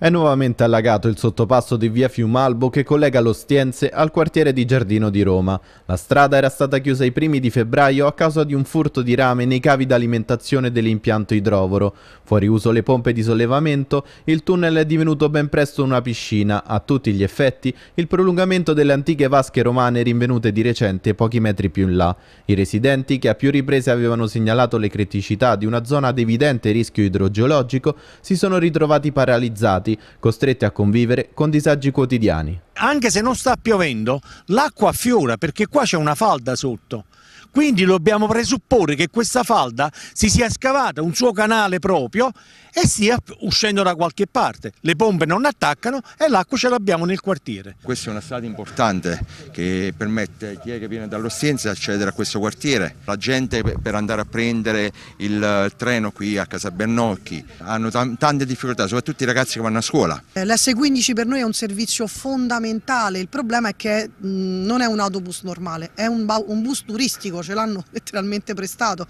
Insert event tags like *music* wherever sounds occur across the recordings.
È nuovamente allagato il sottopasso di via Fiumalbo che collega l'Ostiense al quartiere di Giardino di Roma. La strada era stata chiusa i primi di febbraio a causa di un furto di rame nei cavi d'alimentazione dell'impianto idrovoro. Fuori uso le pompe di sollevamento, il tunnel è divenuto ben presto una piscina. A tutti gli effetti, il prolungamento delle antiche vasche romane rinvenute di recente pochi metri più in là. I residenti, che a più riprese avevano segnalato le criticità di una zona ad evidente rischio idrogeologico, si sono ritrovati paralizzati costrette a convivere con disagi quotidiani anche se non sta piovendo, l'acqua affiora perché qua c'è una falda sotto. Quindi dobbiamo presupporre che questa falda si sia scavata un suo canale proprio e stia uscendo da qualche parte. Le pompe non attaccano e l'acqua ce l'abbiamo nel quartiere. Questa è una strada importante che permette a chi è che viene dall'Ostienza di accedere a questo quartiere. La gente per andare a prendere il treno qui a Casa Bernocchi hanno tante difficoltà, soprattutto i ragazzi che vanno a scuola. Eh, ls 15 per noi è un servizio fondamentale fondamentale, il problema è che mh, non è un autobus normale, è un, un bus turistico, ce l'hanno *laughs* letteralmente prestato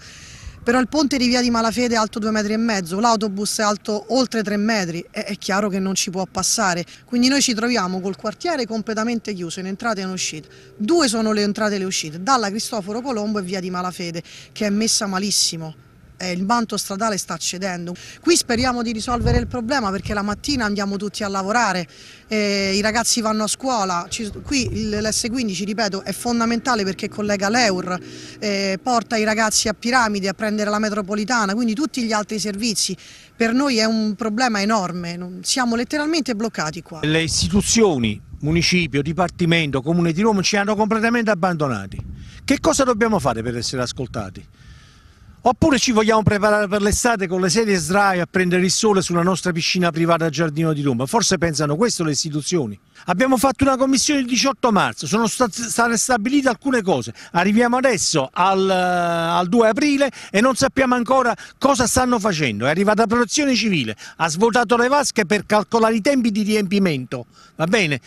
però il ponte di via di Malafede è alto due metri, e mezzo, l'autobus è alto oltre tre metri, è, è, chiaro che non ci può passare, quindi noi ci troviamo col quartiere completamente chiuso in entrata e in uscita, due sono le entrate e le uscite, dalla Cristoforo Colombo e via di Malafede, che è messa malissimo eh, il manto stradale sta cedendo. Qui speriamo di risolvere il problema perché la mattina andiamo tutti a lavorare, eh, i ragazzi vanno a scuola, ci, qui l'S15 ripeto è fondamentale perché collega l'Eur, eh, porta i ragazzi a Piramide a prendere la metropolitana, quindi tutti gli altri servizi. Per noi è un problema enorme, siamo letteralmente bloccati qua. Le istituzioni, municipio, dipartimento, comune di Roma ci hanno completamente abbandonati. Che cosa dobbiamo fare per essere ascoltati? Oppure ci vogliamo preparare per l'estate con le sedie sdraie a prendere il sole sulla nostra piscina privata a Giardino di Roma? Forse pensano questo le istituzioni. Abbiamo fatto una commissione il 18 marzo, sono state stabilite alcune cose. Arriviamo adesso al, al 2 aprile e non sappiamo ancora cosa stanno facendo. È arrivata la protezione civile, ha svuotato le vasche per calcolare i tempi di riempimento. Va bene?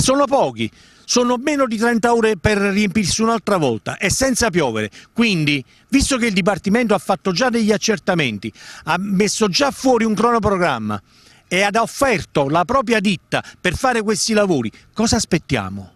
sono pochi, sono meno di 30 ore per riempirsi un'altra volta e senza piovere. Quindi, visto che il Dipartimento ha fatto già degli accertamenti, ha messo già fuori un cronoprogramma e ha offerto la propria ditta per fare questi lavori, cosa aspettiamo?